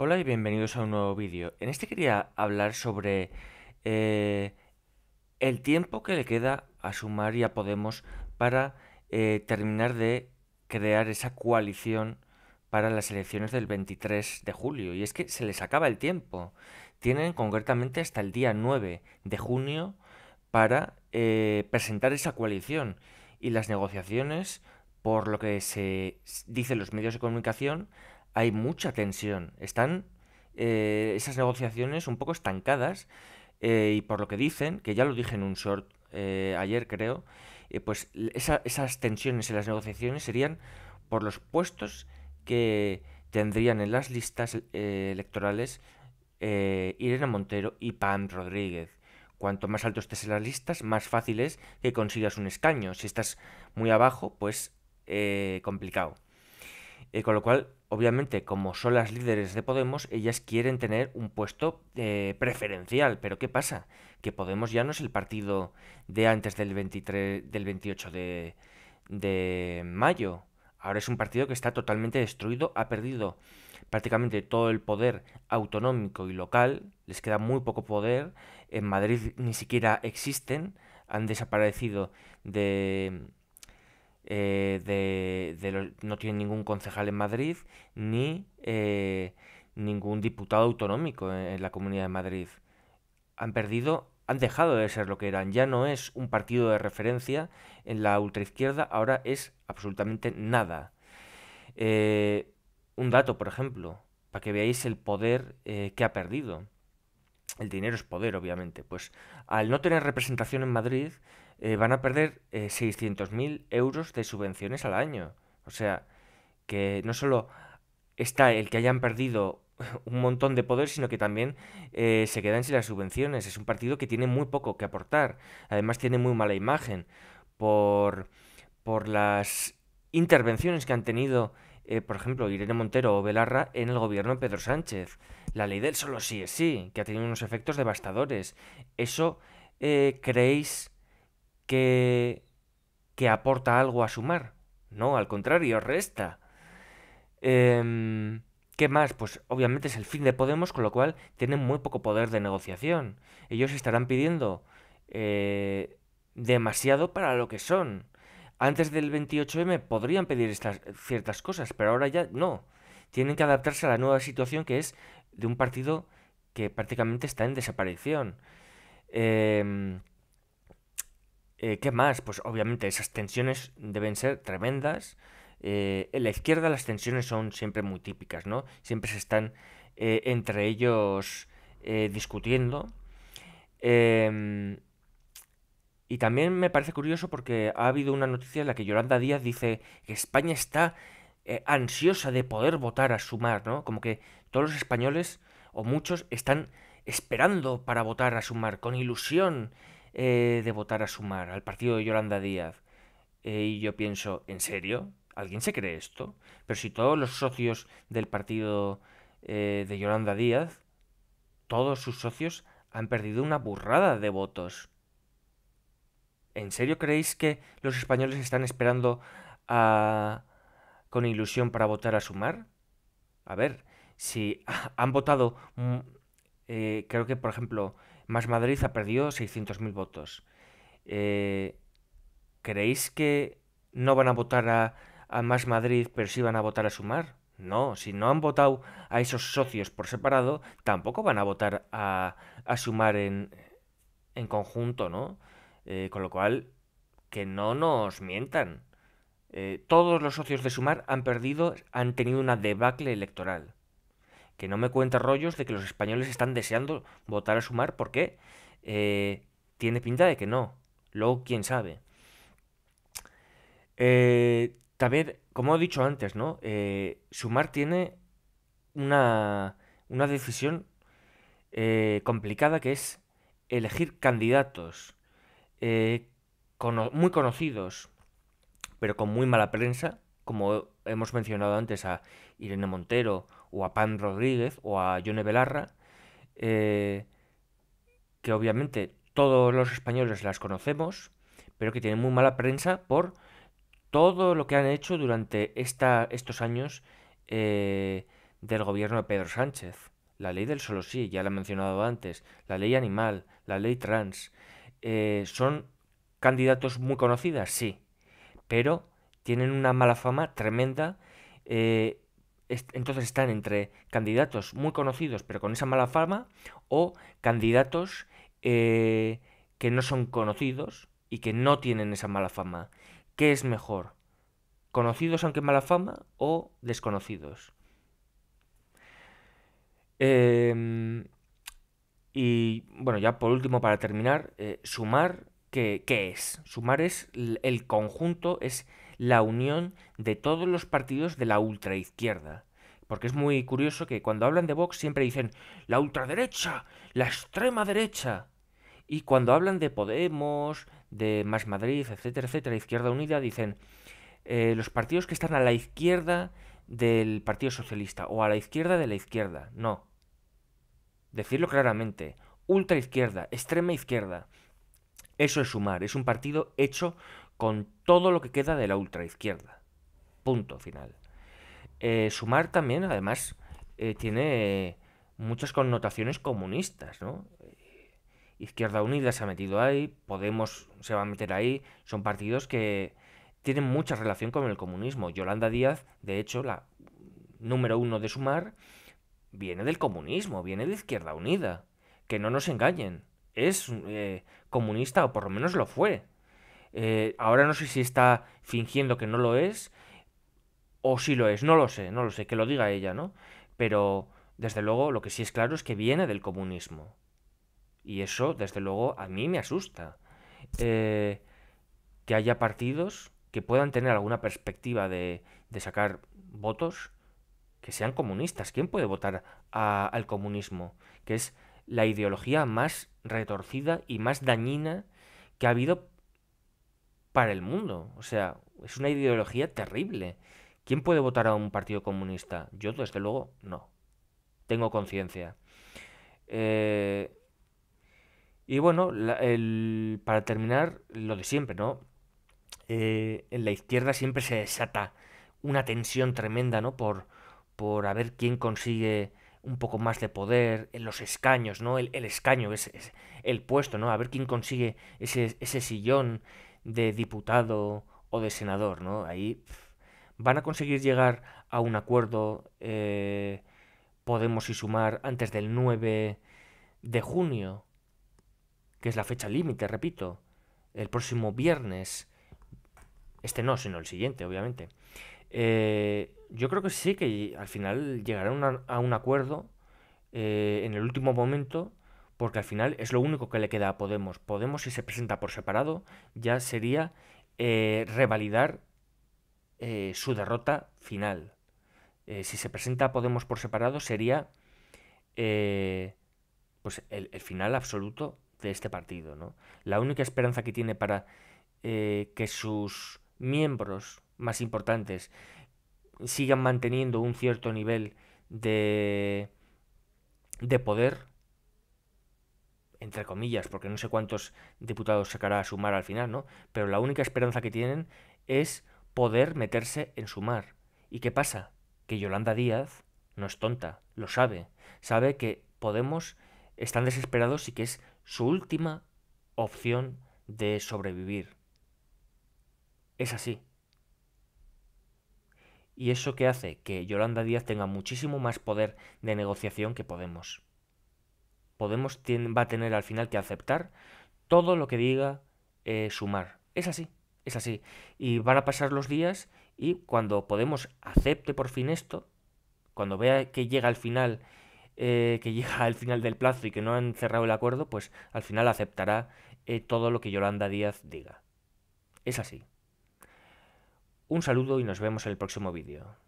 Hola y bienvenidos a un nuevo vídeo. En este quería hablar sobre eh, el tiempo que le queda a Sumar y a Podemos para eh, terminar de crear esa coalición para las elecciones del 23 de julio. Y es que se les acaba el tiempo. Tienen concretamente hasta el día 9 de junio para eh, presentar esa coalición. Y las negociaciones, por lo que se dicen los medios de comunicación, hay mucha tensión. Están eh, esas negociaciones un poco estancadas eh, y por lo que dicen, que ya lo dije en un short eh, ayer creo, pues esas tensiones en las negociaciones serían por los puestos que tendrían en las listas electorales Irena Montero y pan Rodríguez. Cuanto más alto estés en las listas, más fácil es que consigas un escaño. Si estás muy abajo, pues complicado. con lo cual, obviamente, como son las líderes de Podemos, ellas quieren tener un puesto eh, preferencial. Pero ¿qué pasa? Que Podemos ya no es el partido de antes del, 23, del 28 de mayo. Ahora es un partido que está totalmente destruido, ha perdido prácticamente todo el poder autonómico y local, les queda muy poco poder, en Madrid ni siquiera existen, han desaparecido de, eh, de, no tienen ningún concejal en Madrid ni eh, ningún diputado autonómico en, la Comunidad de Madrid. Han perdido, han dejado de ser lo que eran. Ya no es un partido de referencia en la ultraizquierda, ahora es absolutamente nada. Eh, un dato, por ejemplo, para que veáis el poder que ha perdido. El dinero es poder, obviamente. Pues al no tener representación en Madrid, eh, van a perder 600.000 eh, euros de subvenciones al año. O sea, que no solo está el que hayan perdido un montón de poder, sino que también eh, se quedan sin las subvenciones. Es un partido que tiene muy poco que aportar. Además tiene muy mala imagen por, por las intervenciones que han tenido, por ejemplo, Irene Montero o Belarra en el gobierno de Pedro Sánchez. La ley del solo sí es sí, que ha tenido unos efectos devastadores. ¿Eso creéis que, que aporta algo a sumar. No, al contrario, resta. Em, ¿Qué más? Pues obviamente es el fin de Podemos, con lo cual tienen muy poco poder de negociación. Ellos estarán pidiendo eh, demasiado para lo que son. Antes del 28M podrían pedir estas, ciertas cosas, pero ahora ya no. Tienen que adaptarse a la nueva situación que es de un partido que prácticamente está en desaparición. Eh, eh, ¿Qué más? Pues obviamente esas tensiones deben ser tremendas. Eh, en la izquierda las tensiones son siempre muy típicas, ¿no? Siempre se están eh, entre ellos discutiendo. Em, y también me parece curioso porque ha habido una noticia en la que Yolanda Díaz dice que España está ansiosa de poder votar a Sumar, ¿no? Como que todos los españoles, o muchos, están esperando para votar a Sumar, con ilusión. Eh, de votar a sumar al partido de Yolanda Díaz. Eh, y yo pienso, ¿en serio? ¿Alguien se cree esto? Pero si todos los socios del partido eh, de Yolanda Díaz, todos sus socios han perdido una burrada de votos. ¿En serio creéis que los españoles están esperando a... con ilusión para votar a sumar? A ver, si han votado, mm, creo que por ejemplo más Madrid ha perdido 600.000 votos. Eh, ¿Creéis que no van a votar a, Más Madrid, pero sí van a votar a Sumar? No, si no han votado a esos socios por separado, tampoco van a votar a, Sumar en, en conjunto, ¿no? Eh, con lo cual, que no nos mientan. Eh, todos los socios de Sumar han perdido, han tenido una debacle electoral que no me cuente rollos de que los españoles están deseando votar a Sumar porque eh, tiene pinta de que no. Luego, quién sabe. Eh, tal vez como he dicho antes, ¿no? Eh, Sumar tiene una, decisión complicada que es elegir candidatos muy conocidos, pero con muy mala prensa, como hemos mencionado antes a Irene Montero o a Pan Rodríguez o a Yone Belarra, eh, que obviamente todos los españoles las conocemos, pero que tienen muy mala prensa por todo lo que han hecho durante estos años eh, del gobierno de Pedro Sánchez. La ley del solo sí, ya la he mencionado antes, la ley animal, la ley trans. Eh, ¿Son candidatos muy conocidas? Sí, pero tienen una mala fama tremenda. Eh, entonces están entre candidatos muy conocidos pero con esa mala fama o candidatos eh, que no son conocidos y que no tienen esa mala fama. ¿Qué es mejor? ¿Conocidos aunque mala fama o desconocidos? Em, y bueno, ya por último, para terminar, eh, sumar, ¿qué, ¿qué, es? Sumar es el conjunto, es la unión de todos los partidos de la ultraizquierda. Porque es muy curioso que cuando hablan de Vox siempre dicen la ultraderecha, la extrema derecha. Y cuando hablan de Podemos, de Más Madrid, etcétera, etcétera, Izquierda Unida, dicen eh, los partidos que están a la izquierda del Partido Socialista o a la izquierda de la izquierda. No. Decirlo claramente. Ultra izquierda, extrema izquierda. Eso es sumar. Es un partido hecho con todo lo que queda de la ultraizquierda. Punto final. Eh, sumar también, además, eh, tiene muchas connotaciones comunistas, ¿no? Eh, Izquierda Unida se ha metido ahí, Podemos se va a meter ahí, son partidos que tienen mucha relación con el comunismo. Yolanda Díaz, de hecho, la número uno de Sumar, viene del comunismo, viene de Izquierda Unida. Que no nos engañen, es comunista o por lo menos lo fue. Eh, ahora no sé si está fingiendo que no lo es o si lo es, no lo sé, no lo sé, que lo diga ella, ¿no? Pero desde luego lo que sí es claro es que viene del comunismo. Y eso, desde luego, a mí me asusta. Eh, que haya partidos que puedan tener alguna perspectiva de, sacar votos que sean comunistas. ¿Quién puede votar al comunismo? Que es la ideología más retorcida y más dañina que ha habido para el mundo. O sea, es una ideología terrible. ¿Quién puede votar a un partido comunista? Yo, desde luego, no. Tengo conciencia. Eh, y bueno, para terminar, lo de siempre, ¿no? Eh, en la izquierda siempre se desata una tensión tremenda, ¿no? Por, por a ver quién consigue un poco más de poder en los escaños, ¿no? El, escaño es, es, el puesto, ¿no? A ver quién consigue ese, ese sillón, de diputado o de senador, ¿no? Ahí van a conseguir llegar a un acuerdo eh, Podemos y Sumar antes del 9 de junio, que es la fecha límite, repito, el próximo viernes. Este no, sino el siguiente, obviamente. Eh, yo creo que sí, que al final llegarán a un acuerdo eh, en el último momento porque al final es lo único que le queda a Podemos. Podemos, si se presenta por separado, ya sería eh, revalidar eh, su derrota final. Eh, si se presenta a Podemos por separado, sería pues el, final absoluto de este partido. La única esperanza que tiene para que sus miembros más importantes sigan manteniendo un cierto nivel de, de poder entre comillas, porque no sé cuántos diputados sacará a sumar al final, ¿no? Pero la única esperanza que tienen es poder meterse en sumar. ¿Y qué pasa? Que Yolanda Díaz no es tonta, lo sabe. Sabe que Podemos están desesperados y que es su última opción de sobrevivir. Es así. Y eso que hace que Yolanda Díaz tenga muchísimo más poder de negociación que Podemos. Podemos va a tener al final que aceptar todo lo que diga eh, sumar. Es así, es así. Y van a pasar los días y cuando Podemos acepte por fin esto, cuando vea que llega al final, eh, que llega al final del plazo y que no han cerrado el acuerdo, pues al final aceptará eh, todo lo que Yolanda Díaz diga. Es así. Un saludo y nos vemos en el próximo vídeo.